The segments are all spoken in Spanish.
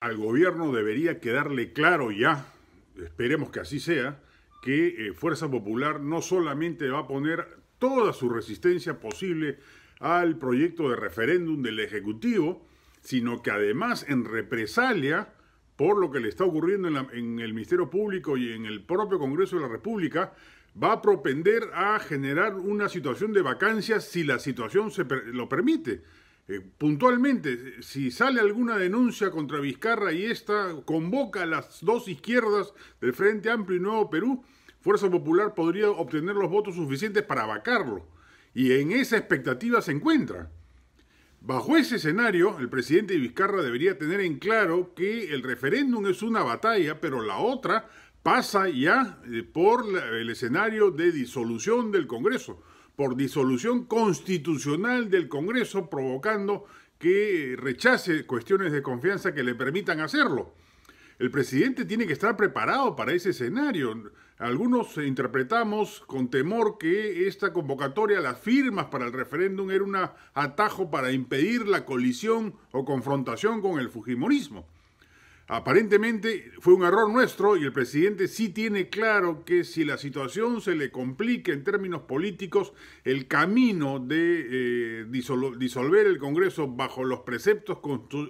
al gobierno debería quedarle claro ya, esperemos que así sea, que eh, Fuerza Popular no solamente va a poner toda su resistencia posible al proyecto de referéndum del Ejecutivo, sino que además en represalia por lo que le está ocurriendo en, en, el Ministerio Público y en el propio Congreso de la República, va a propender a generar una situación de vacancia si la situación se, lo permite. Eh, puntualmente, si sale alguna denuncia contra Vizcarra y esta convoca a las dos izquierdas del Frente Amplio y Nuevo Perú, Fuerza Popular podría obtener los votos suficientes para abacarlo. Y en esa expectativa se encuentra. Bajo ese escenario, el presidente Vizcarra debería tener en claro que el referéndum es una batalla, pero la otra pasa ya eh, por el escenario de disolución del Congreso, por disolución constitucional del Congreso, provocando que rechace cuestiones de confianza que le permitan hacerlo. El presidente tiene que estar preparado para ese escenario. Algunos interpretamos con temor que esta convocatoria, las firmas para el referéndum, era un atajo para impedir la colisión o confrontación con el Fujimorismo. Aparentemente fue un error nuestro y el presidente sí tiene claro que si la situación se le complica en términos políticos, el camino de eh, disolver el Congreso bajo los preceptos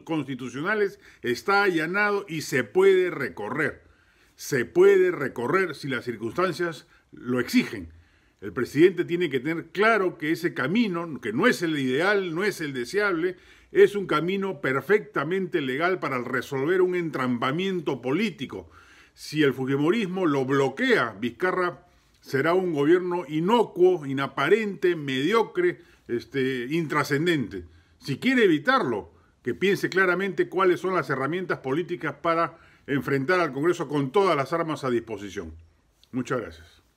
constitucionales está allanado y se puede recorrer. Se puede recorrer si las circunstancias lo exigen. El presidente tiene que tener claro que ese camino, que no es el ideal, no es el deseable, es un camino perfectamente legal para resolver un entrampamiento político. Si el Fujimorismo lo bloquea, Vizcarra será un gobierno inocuo, inaparente, mediocre, este, intrascendente. Si quiere evitarlo, que piense claramente cuáles son las herramientas políticas para enfrentar al Congreso con todas las armas a disposición. Muchas gracias.